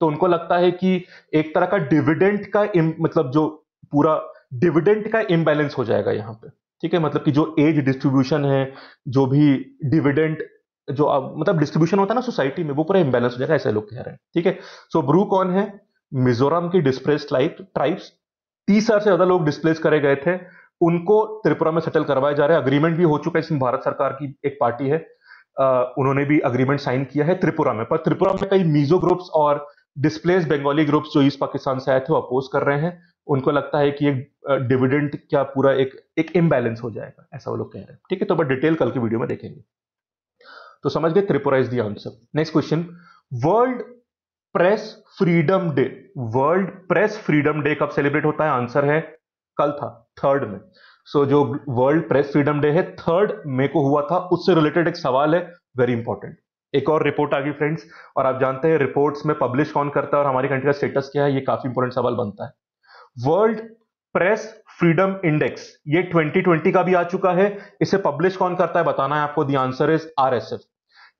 तो उनको लगता है कि एक तरह का डिविडेंट का मतलब जो पूरा डिविडेंट का इम्बैलेंस हो जाएगा यहाँ पे ठीक है मतलब कि जो एज डिस्ट्रीब्यूशन है जो भी डिविडेंट जो अब मतलब डिस्ट्रीब्यूशन होता है ना सोसाइटी में वो पूरा इंबैलेंस हो जाएगा ऐसे लोग कह रहे हैं ठीक है सो ब्रू कौन है मिजोरम की डिस्प्लेस ट्राइब्स तीस हजार से ज्यादा लोग डिस्प्लेस करे गए थे उनको त्रिपुरा में सेटल करवाए जा रहे हैं अग्रीमेंट भी हो चुका है इसमें भारत सरकार की एक पार्टी है आ, उन्होंने भी अग्रीमेंट साइन किया है त्रिपुरा में पर त्रिपुरा में कई मीजो ग्रुप्स और डिस्प्लेस बंगाली ग्रुप्स जो ईस्ट पाकिस्तान से आए थे वो अपोज कर रहे हैं उनको लगता है कि एक डिविडेंड क्या पूरा एक एक इम्बैलेंस हो जाएगा ऐसा वो लोग कह रहे हैं ठीक है तो बट डिटेल कल की वीडियो में देखेंगे तो समझ गए त्रिपुरा दिया answer next question world press freedom day world press freedom day कब सेलिब्रेट होता है आंसर है कल था थर्ड में सो so, जो वर्ल्ड प्रेस फ्रीडम डे है थर्ड मे को हुआ था उससे रिलेटेड एक सवाल है वेरी इंपॉर्टेंट एक और रिपोर्ट आ गई फ्रेंड्स और आप जानते हैं रिपोर्ट्स में पब्लिश कौन करता है और हमारी कंट्री का स्टेटस क्या है ये काफी इंपॉर्टेंट सवाल बनता है वर्ल्ड प्रेस फ्रीडम इंडेक्स ये 2020 का भी आ चुका है इसे पब्लिश कौन करता है बताना है आपको the answer is RSF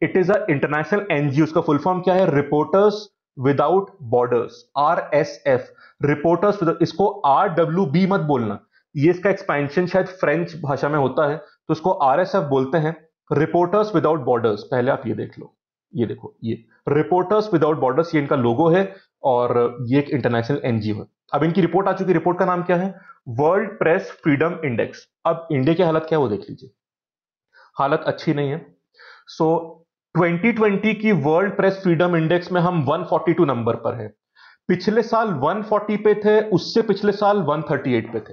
it is a international NGO उसका फुल फॉर्म क्या है reporters without borders R S F reporters इसको आर डब्ल्यू बी मत बोलना ये इसका एक्सपेंशन शायद फ्रेंच भाषा में होता है तो इसको आर एस एफ बोलते हैं रिपोर्टर्स विदाउट बॉर्डर्स पहले आप ये देख लो ये देखो ये रिपोर्टर्स विदाउट बॉर्डर्स ये इनका लोगो है और ये एक इंटरनेशनल एनजीओ है अब इनकी रिपोर्ट आ चुकी रिपोर्ट का नाम क्या है वर्ल्ड प्रेस फ्रीडम इंडेक्स अब इंडिया की हालत क्या है वो देख लीजिए हालत अच्छी नहीं है सो so, 2020 की वर्ल्ड प्रेस फ्रीडम इंडेक्स में हम 142 नंबर पर है पिछले साल 140 पे थे उससे पिछले साल 138 पे थे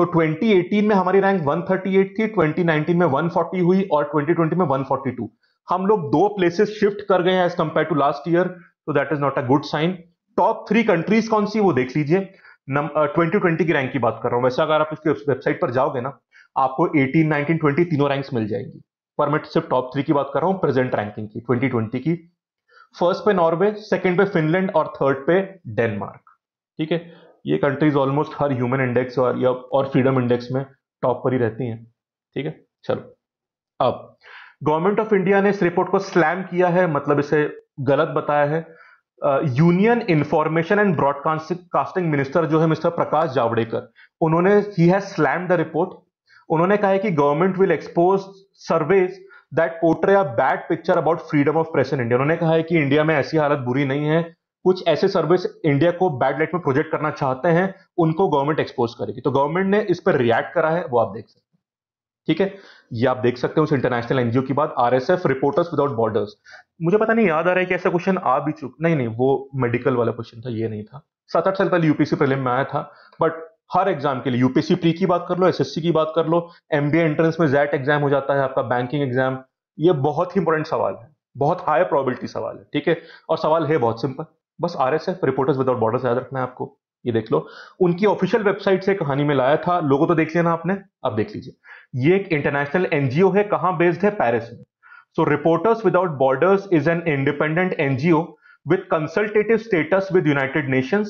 तो 2018 में हमारी रैंक 138 थी 2019 में 140 हुई और 2020 में 142 हम लोग दो प्लेसेस शिफ्ट कर गए हैं as compare to last year तो that is not a good sign top three countries कौन सी वो देख लीजिए ट्वेंटी ट्वेंटी uh, की रैंक की बात कर रहा हूं वैसे अगर आप इसके वेबसाइट पर जाओगे ना आपको एटीन नाइनटीन ट्वेंटी तीनों रैंक्स मिल जाएंगी पर मैं सिर्फ टॉप थ्री की बात कर रहा हूँ प्रेजेंट रैंकिंग की ट्वेंटी की फर्स्ट पे नॉर्वे सेकंड पे फिनलैंड और थर्ड पे डेनमार्क ठीक है ये कंट्रीज ऑलमोस्ट हर ह्यूमन इंडेक्स और या और फ्रीडम इंडेक्स में टॉप पर ही रहती हैं ठीक है चलो अब गवर्नमेंट ऑफ इंडिया ने इस रिपोर्ट को स्लैम किया है मतलब इसे गलत बताया है union information and broadcasting minister जो है मिस्टर प्रकाश जावड़ेकर उन्होंने ही हैज स्लैम द रिपोर्ट उन्होंने कहा है कि government will expose surveys that portray a bad picture about freedom of press in India उन्होंने कहा है कि इंडिया में ऐसी हालत बुरी नहीं है कुछ ऐसे सर्विस इंडिया को बैड लाइट में प्रोजेक्ट करना चाहते हैं उनको गवर्नमेंट एक्सपोज करेगी तो गवर्नमेंट ने इस पर रिएक्ट करा है वो आप देख सकते हैं ठीक है ये आप देख सकते हो उस इंटरनेशनल एनजीओ की बात R S F reporters without borders मुझे पता नहीं याद आ रहा है कि ऐसा क्वेश्चन आ भी चुक नहीं नहीं वो मेडिकल वाला क्वेश्चन था ये नहीं था सात आठ साल पहले यूपीसी प्रिलिम में आया था बट हर एग्जाम के लिए यूपीसी प्री की बात कर लो एसएससी की बात कर लो एमबीए एंट्रेंस में जैट एग्जाम हो जाता है आपका बैंकिंग एग्जाम ये बहुत ही इंपॉर्टेंट सवाल है बहुत हाई प्रोबेबिलिटी सवाल है ठीक है और सवाल है बहुत सिंपल बस R S F reporters without borders याद रखना है आपको ये देख लो उनकी ऑफिशियल वेबसाइट से कहानी में लाया था लोगों तो देख लिया ना आपने आप देख लीजिए ये एक इंटरनेशनल एनजीओ है कहां बेस्ड है पेरिस में so reporters without borders is an independent NGO with consultative status with United Nation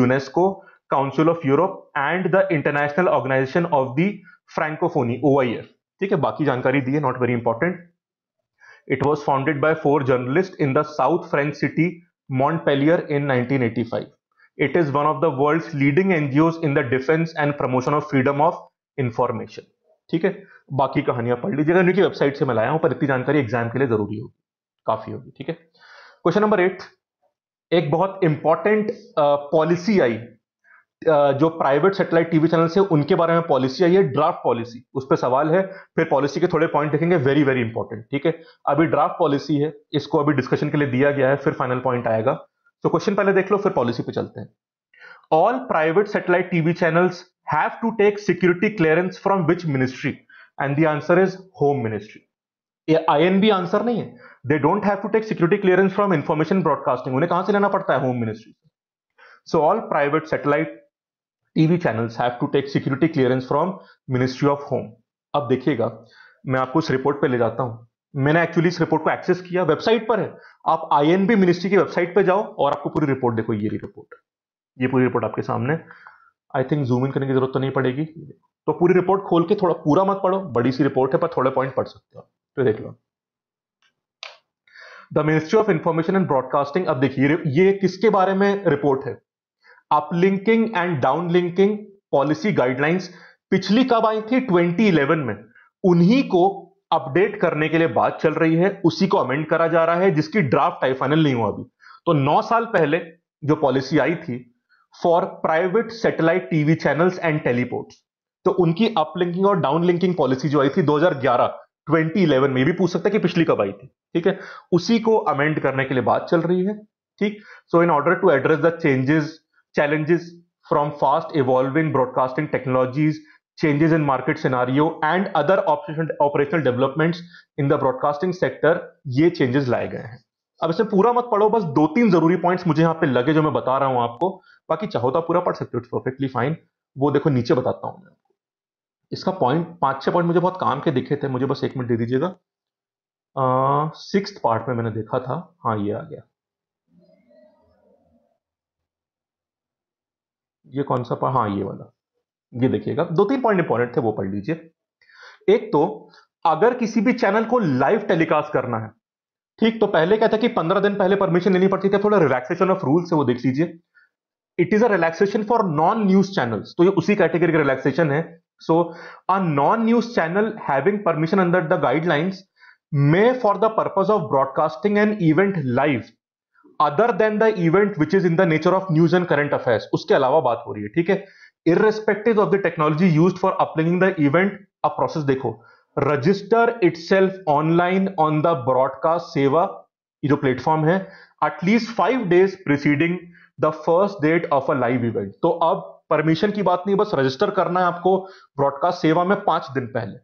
UNESCO Council of Europe and the International Organisation of the Francophonie OIF ठीक है बाकी जानकारी दी है not very important it was founded by four journalist in the south French city Montpellier in 1985 it is one of the world's leading NGO in the defence and promotion of freedom of information ठीक है बाकी कहानियां पढ़ लीजिएगा उनकी website से मैं लाया हूं पर इतनी जानकारी एग्जाम के लिए जरूरी होगी काफी होगी ठीक है क्वेश्चन नंबर एट एक बहुत इंपॉर्टेंट पॉलिसी आई जो प्राइवेट सेटेलाइट टीवी चैनल से उनके बारे में पॉलिसी आई है ड्राफ्ट पॉलिसी उस पर सवाल है फिर पॉलिसी के थोड़े पॉइंट देखेंगे वेरी वेरी इंपॉर्टेंट ठीक है अभी ड्राफ्ट पॉलिसी है इसको अभी डिस्कशन के लिए दिया गया है फिर फाइनल पॉइंट आएगा तो क्वेश्चन पहले देख लो फिर पॉलिसी पे चलते हैं all private satellite TV channels have to take security clearance from which ministry and the answer is home ministry ये आईएनबी आंसर नहीं है they don't have to take security clearance from information broadcasting उन्हें कहां से लेना पड़ता है home ministry से so all private satellite TV channels have to take security clearance from ministry of home अब देखिएगा मैं आपको इस रिपोर्ट पे ले जाता हूं मैंने एक्चुअली इस रिपोर्ट को एक्सेस किया वेबसाइट पर है आप आईएनबी मिनिस्ट्री की वेबसाइट पर जाओ और आपको पूरी रिपोर्ट देखो ये रिपोर्ट ये पूरी रिपोर्ट आपके सामने आई थिंक जूम इन करने की जरूरत तो नहीं पड़ेगी तो पूरी रिपोर्ट खोल के थोड़ा पूरा मत पढ़ो बड़ी सी रिपोर्ट है पर थोड़े पॉइंट पढ़ सकते हो तो देख लो the ministry of information and broadcasting अब देखिए ये किसके बारे में रिपोर्ट है uplinking and downlinking policy guidelines पिछली कब आई थी 2011 में उन्हीं को अपडेट करने के लिए बात चल रही है उसी को अमेंड करा जा रहा है जिसकी ड्राफ्ट आई फाइनल नहीं हुआ अभी तो नौ साल पहले जो पॉलिसी आई थी for private satellite TV channels and teleports तो उनकी अपलिंकिंग और डाउनलिंकिंग पॉलिसी जो आई थी 2011 2011 में भी पूछ सकते कि पिछली कब आई थी ठीक है उसी को अमेंड करने के लिए बात चल रही है ठीक so in order to address the changes challenges from fast evolving broadcasting technologies changes in market scenario and other operational development in the broadcasting sector ये चेंजेस लाए गए हैं अब इसे पूरा मत पढ़ो बस दो तीन जरूरी पॉइंट्स मुझे यहाँ पे लगे जो मैं बता रहा हूँ आपको बाकी चाहो तो पूरा पढ़ सकते हो इट्स परफेक्टली फाइन वो देखो नीचे बताता हूँ मैं आपको इसका पॉइंट पांच छह पॉइंट मुझे बहुत काम के दिखे थे मुझे बस एक मिनट दे दीजिएगा सिक्स पार्ट में मैंने देखा था हाँ ये आ गया ये कौन सा पार्ट हाँ ये वाला ये देखिएगा दो तीन पॉइंट इंपॉर्टेंट थे वो पढ़ लीजिए एक तो अगर किसी भी चैनल को लाइव टेलीकास्ट करना है ठीक तो पहले क्या था कि पंद्रह दिन पहले परमिशन लेनी पड़ती थी थोड़ा रिलैक्सेशन ऑफ रूल्स है वो देख लीजिए it is a relaxation for non news channel तो ये उसी कैटेगरी का रिलैक्सेशन है so a non news channel having permission under the guidelines may for the purpose of broadcasting an event live other than the event which is in the nature of news and current affairs उसके अलावा बात हो रही है ठीक है irrespective of the technology use for uplink the event a process देखो register it online on the broadcast Seva ये जो प्लेटफॉर्म है at least five days preceding the first date of a live event तो अब परमिशन की बात नहीं बस रजिस्टर करना है आपको ब्रॉडकास्ट सेवा में पांच दिन पहले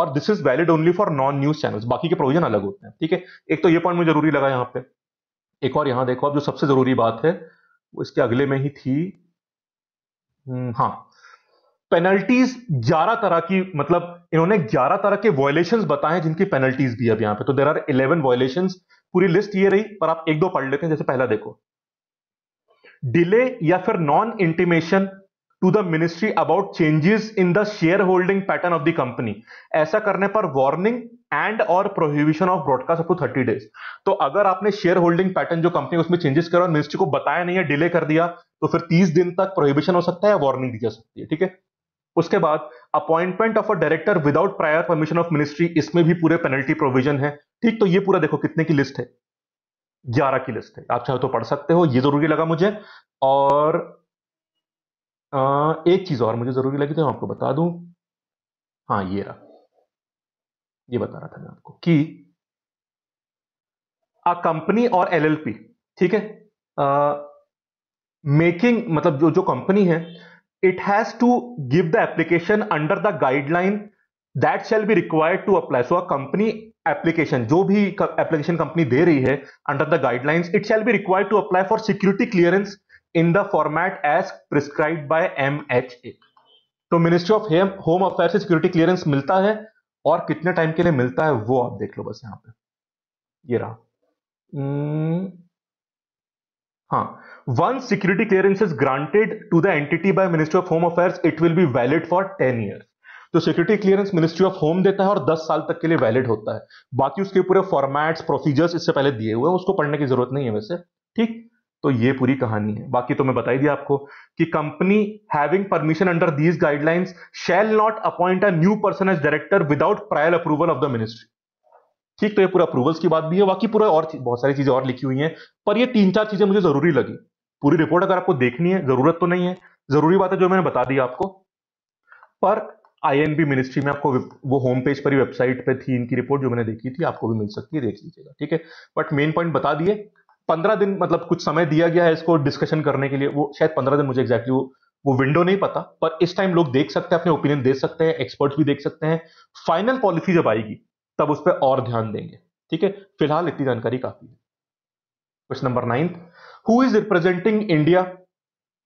और this is valid only for non news channels बाकी के प्रोविजन अलग होते हैं ठीक है एक तो ये पॉइंट मुझे जरूरी लगा यहां पे एक और यहां देखो अब जो सबसे जरूरी बात है वो इसके अगले में ही थी हम्म, हाँ पेनल्टीज ग्यारह तरह की मतलब इन्होंने ग्यारह तरह के वॉयलेशन बताए जिनकी पेनल्टीज भी अब यहां पे तो देर आर इलेवन वॉयलेशन पूरी लिस्ट ये रही पर आप एक दो पढ़ लेते हैं जैसे पहला देखो डिले या फिर non intimation to the ministry about changes in the share holding pattern of the company ऐसा करने पर वार्निंग एंड और prohibition of broadcast up to thirty days तो अगर आपने शेयर होल्डिंग पैटर्न जो कंपनी उसमें चेंजेस करा और मिनिस्ट्री को बताया नहीं है डिले कर दिया तो फिर तीस दिन तक प्रोहिबिशन हो सकता है या वार्निंग दी जा सकती है ठीक है उसके बाद appointment of a director without prior permission of ministry इसमें भी पूरे पेनल्टी प्रोविजन है ठीक तो ये पूरा देखो कितने की लिस्ट है ग्यारह की लिस्ट है आप चाहे तो पढ़ सकते हो ये जरूरी लगा मुझे और एक चीज और मुझे जरूरी लगी थी तो आपको बता दू हाँ ये रहा ये बता रहा था मैं आपको कि अ कंपनी और एलएलपी ठीक है मेकिंग मतलब जो जो कंपनी है it has to give the application under the guideline that shall be required to apply so a company application jo bhi application company de rahi hai under the guidelines it shall be required to apply for security clearance in the format as prescribed by MHA to ministry of home affairs se security clearance milta hai aur kitne time ke liye milta hai wo aap dekh lo bas yahan pe ye raha hmm ha one security clearance granted to the entity by ministry of home home it will will valid for ten 10 तो security clearance ministry of home देता है और 10 साल तक के लिए valid होता है बाकी उसके पूरे फॉर्मेट्स प्रोसीजर्स इससे पहले दिए हुए हैं उसको पढ़ने की जरूरत नहीं है वैसे ठीक तो ये पूरी कहानी है बाकी तो मैं बताई दिया आपको कि company having permission under these guidelines shall not appoint a new person as director without prior approval of the ministry ठीक तो ये पूरा अप्रूवल्स की बात भी है बाकी पूरा और बहुत सारी चीजें और लिखी हुई हैं पर ये तीन चार चीजें मुझे जरूरी लगी पूरी रिपोर्ट अगर आपको देखनी है जरूरत तो नहीं है जरूरी बात है जो मैंने बता दी आपको पर आईएमबी मिनिस्ट्री में आपको वो होम पेज पर ही वेबसाइट पे थी इनकी रिपोर्ट जो मैंने देखी थी आपको भी मिल सकती है देख लीजिएगा ठीक है बट मेन पॉइंट बता दिए पंद्रह दिन मतलब कुछ समय दिया गया है इसको डिस्कशन करने के लिए वो शायद पंद्रह दिन मुझे एक्जैक्टली वो वो विंडो नहीं पता पर इस टाइम लोग देख सकते हैं अपने ओपिनियन दे सकते हैं एक्सपर्ट्स भी देख सकते हैं फाइनल पॉलिसी जब आएगी तब उस पर और ध्यान देंगे ठीक है फिलहाल इतनी जानकारी काफी है question number ninth who is representing India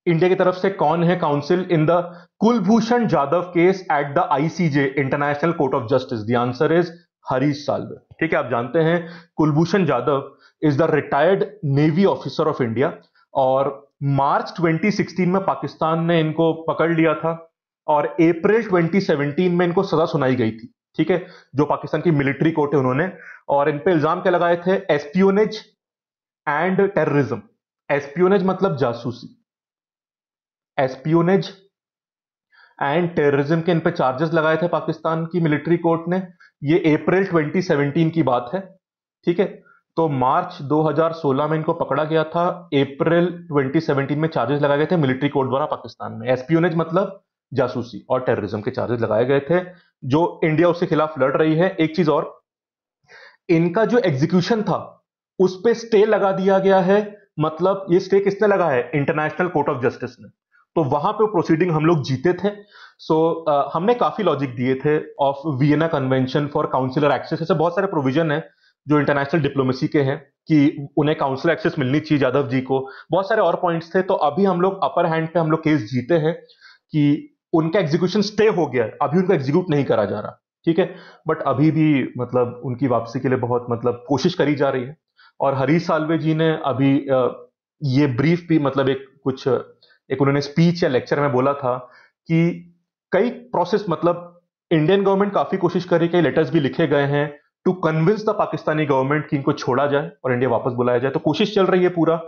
India की तरफ से कौन है counsel in the Kulbhushan Jadhav case at the ICJ International Court of Justice the answer is Harish Salve ठीक है आप जानते हैं Kulbhushan Jadhav is the retired navy officer of India और मार्च 2016 में पाकिस्तान ने इनको पकड़ लिया था और अप्रैल 2017 में इनको सजा सुनाई गई थी ठीक है जो पाकिस्तान की मिलिट्री कोर्ट है उन्होंने और इन पे इल्जाम क्या लगाए थे एस्पियोनेज एंड टेररिज्म एस्पियोनेज मतलब जासूसी एस्पियोनेज एंड टेररिज्म के इन पे चार्जेस लगाए थे पाकिस्तान की मिलिट्री कोर्ट ने ये अप्रैल 2017 की बात है ठीक है तो मार्च 2016 में इनको पकड़ा गया था अप्रैल 2017 में चार्जेस लगाए गए थे मिलिट्री कोर्ट द्वारा पाकिस्तान में एस्पियोनेज मतलब जासूसी और टेररिज्म के चार्जेस लगाए गए थे जो इंडिया उसके खिलाफ लड़ रही है एक चीज और इनका जो एग्जीक्यूशन था उस पर स्टे लगा दिया गया है मतलब ये स्टे किसने लगा है इंटरनेशनल कोर्ट ऑफ जस्टिस ने तो वहां पे प्रोसीडिंग हम लोग जीते थे सो so, uh, हमने काफी लॉजिक दिए थे of Vienna convention for consular access ऐसे बहुत सारे प्रोविजन है जो इंटरनेशनल डिप्लोमेसी के हैं कि उन्हें काउंसिलर एक्सेस मिलनी चाहिए जाधव जी को बहुत सारे और पॉइंट्स थे तो अभी हम लोग अपर हैंड पे हम लोग केस जीते हैं कि उनका एग्जीक्यूशन स्टे हो गया अभी उनको एग्जीक्यूट नहीं करा जा रहा ठीक है बट अभी भी मतलब उनकी वापसी के लिए बहुत मतलब कोशिश करी जा रही है और हरीश साल्वे जी ने अभी ये ब्रीफ भी मतलब एक कुछ एक उन्होंने स्पीच या लेक्चर में बोला था कि कई प्रोसेस मतलब इंडियन गवर्नमेंट काफी कोशिश कर रही है लेटर्स भी लिखे गए हैं to convince the Pakistani government कि इनको छोड़ा जाए और इंडिया वापस बुलाया जाए तो कोशिश चल रही है पूरा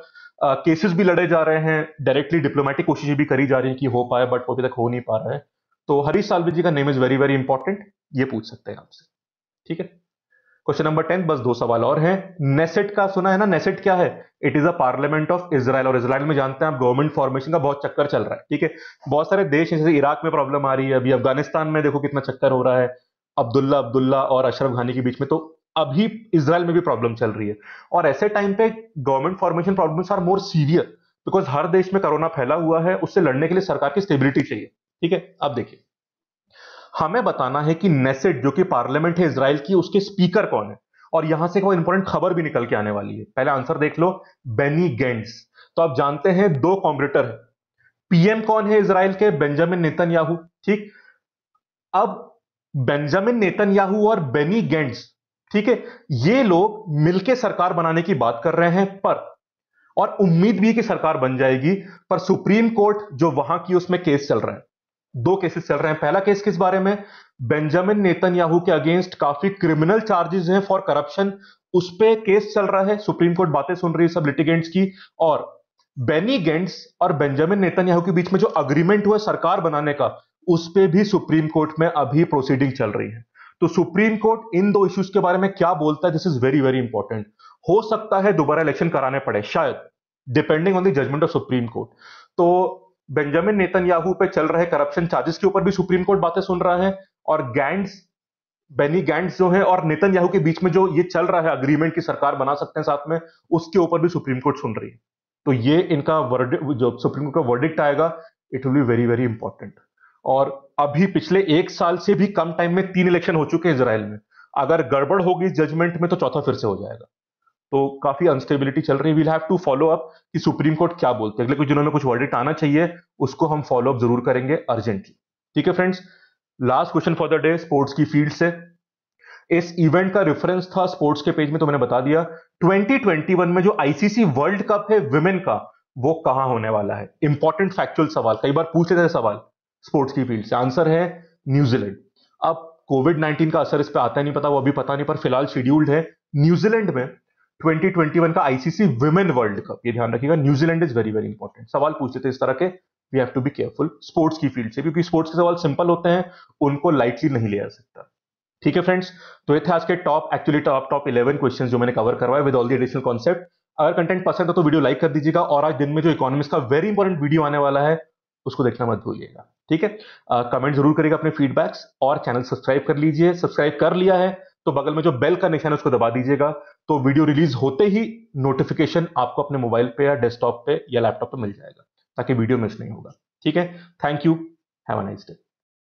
केसेस uh, भी लड़े जा रहे हैं डायरेक्टली डिप्लोमेटिक कोशिशें भी करी जा रही है कि हो पाए बट अभी तक हो नहीं पा रहा है तो हरीश सालवे जी का name is very very important ये पूछ सकते हैं आपसे ठीक है क्वेश्चन नंबर टेन बस दो सवाल और हैं नेसेट का सुना है ना नेसेट क्या है it is a parliament of Israel और इसराइल में जानते हैं आप गवर्नमेंट फॉर्मेशन का बहुत चक्कर चल रहा है ठीक है बहुत सारे देश जैसे इराक में प्रॉब्लम आ रही है अभी अफगानिस्तान में देखो कितना चक्कर हो रहा है अब्दुल्ला अब्दुल्ला और अशरफ घानी के बीच में तो अभी इसराइल में भी प्रॉब्लम चल रही है और ऐसे टाइम पे government formation problems are more severe because हर देश में कोरोना फैला हुआ है उससे लड़ने के लिए सरकार की स्टेबिलिटी चाहिए ठीक है अब देखिए हमें बताना है कि नेसेट जो कि पार्लियामेंट है इसराइल की उसके स्पीकर कौन है और यहां से कोई इंपॉर्टेंट खबर भी निकल के आने वाली है पहले आंसर देख लो बेनी गेंट्स तो आप जानते हैं दो कॉम्पिटिटर है पीएम कौन है इसराइल के बेंजामिन नेतन ठीक अब बेंजामिन नेतन और बेनी गेंट्स ठीक है ये लोग मिलके सरकार बनाने की बात कर रहे हैं पर और उम्मीद भी कि सरकार बन जाएगी पर सुप्रीम कोर्ट जो वहां की उसमें केस चल रहा है दो केसेस चल रहे हैं पहला केस किस बारे में बेंजामिन नेतन्याहू के अगेंस्ट काफी क्रिमिनल चार्जेस हैं फॉर करप्शन उस पर केस चल रहा है सुप्रीम कोर्ट बातें सुन रही है सब लिटिगेंट्स की और बेनी गेंट्स और बेंजामिन नेतन्याहू के बीच में जो अग्रीमेंट हुआ सरकार बनाने का उस पर भी सुप्रीम कोर्ट में अभी प्रोसीडिंग चल रही है तो सुप्रीम कोर्ट इन दो इश्यूज के बारे में क्या बोलता है this is very very important हो सकता है दोबारा इलेक्शन कराने पड़े शायद depending on the judgement of supreme court तो बेंजामिन नेतन्याहू पे चल रहे करप्शन चार्जेस के ऊपर भी सुप्रीम कोर्ट बातें सुन रहा है और गैंड्स बेनी गैंड्स जो है और नेतन्याहू के बीच में जो ये चल रहा है अग्रीमेंट की सरकार बना सकते हैं साथ में उसके ऊपर भी सुप्रीम कोर्ट सुन रही है तो ये इनका वर्ड जो सुप्रीम कोर्ट का वर्डिक्ट आएगा it will be very very important और अभी पिछले एक साल से भी कम टाइम में तीन इलेक्शन हो चुके हैं इसराइल में अगर गड़बड़ होगी जजमेंट में तो चौथा फिर से हो जाएगा तो काफी अनस्टेबिलिटी चल रही है वील हैव टू कि सुप्रीम कोर्ट क्या बोलते हैं अगले कुछ दिनों में कुछ वर्डिट आना चाहिए उसको हम फॉलो अप जरूर करेंगे अर्जेंटली ठीक है friends last question for the day sports की फील्ड से इस इवेंट का रेफरेंस था स्पोर्ट्स के पेज में तो मैंने बता दिया 2021 में जो आईसीसी वर्ल्ड कप है वुमेन का वो कहां होने वाला है इंपॉर्टेंट फैक्चुअल सवाल कई बार पूछ लेते हैं सवाल स्पोर्ट्स की फील्ड से आंसर है न्यूजीलैंड अब कोविड 19 का असर इस पर आता नहीं पता वो अभी पता नहीं पर फिलहाल शेड्यूल्ड है न्यूजीलैंड में 2021 का आईसीसी वुमेन वर्ल्ड कप ये ध्यान रखिएगा New Zealand is very very important सवाल पूछते थे इस तरह के we have to be careful sports की फील्ड से क्योंकि स्पोर्ट्स के सवाल सिंपल होते हैं उनको लाइटली नहीं लिया जा सकता ठीक है फ्रेंड्स तो ये थे आज के top actually top top eleven question जो मैंने कवर करवाया with all the additional concept अगर कंटेंट पसंद है तो वीडियो लाइक कर दीजिएगा और आज दिन में जो इकोनॉमिक्स का वेरी इंपॉर्टेंट वीडियो आने वाला है उसको देखना मत भूलिएगा ठीक है कमेंट जरूर करेगा अपने फीडबैक्स और चैनल सब्सक्राइब कर लीजिए सब्सक्राइब कर लिया है तो बगल में जो बेल का निशान है उसको दबा दीजिएगा तो वीडियो रिलीज होते ही नोटिफिकेशन आपको अपने मोबाइल पे या डेस्कटॉप पे या लैपटॉप पे मिल जाएगा ताकि वीडियो मिस नहीं होगा ठीक है thank you have a nice day